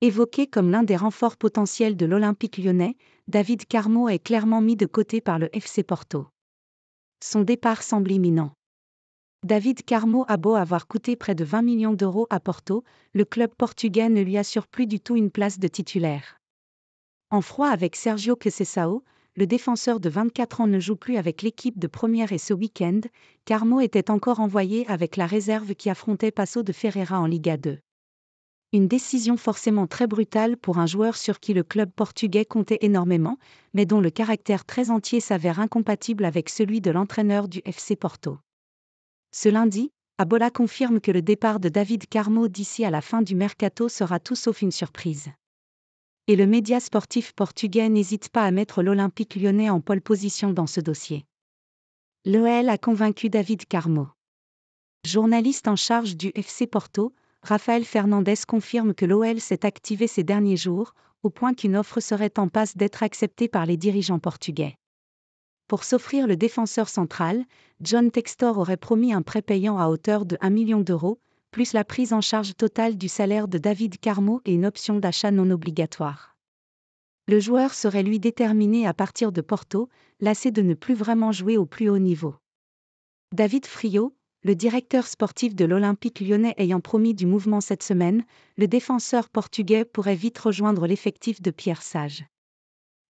Évoqué comme l'un des renforts potentiels de l'Olympique lyonnais, David Carmo est clairement mis de côté par le FC Porto. Son départ semble imminent. David Carmo a beau avoir coûté près de 20 millions d'euros à Porto, le club portugais ne lui assure plus du tout une place de titulaire. En froid avec Sergio Quecessao, le défenseur de 24 ans ne joue plus avec l'équipe de première et ce week-end, Carmo était encore envoyé avec la réserve qui affrontait Passo de Ferreira en Liga 2. Une décision forcément très brutale pour un joueur sur qui le club portugais comptait énormément, mais dont le caractère très entier s'avère incompatible avec celui de l'entraîneur du FC Porto. Ce lundi, Abola confirme que le départ de David Carmo d'ici à la fin du mercato sera tout sauf une surprise. Et le média sportif portugais n'hésite pas à mettre l'Olympique lyonnais en pole position dans ce dossier. L'OL a convaincu David Carmo. Journaliste en charge du FC Porto, Rafael Fernandez confirme que l'OL s'est activé ces derniers jours, au point qu'une offre serait en passe d'être acceptée par les dirigeants portugais. Pour s'offrir le défenseur central, John Textor aurait promis un prêt payant à hauteur de 1 million d'euros, plus la prise en charge totale du salaire de David Carmo et une option d'achat non obligatoire. Le joueur serait lui déterminé à partir de Porto, lassé de ne plus vraiment jouer au plus haut niveau. David Frio, le directeur sportif de l'Olympique lyonnais ayant promis du mouvement cette semaine, le défenseur portugais pourrait vite rejoindre l'effectif de Pierre Sage.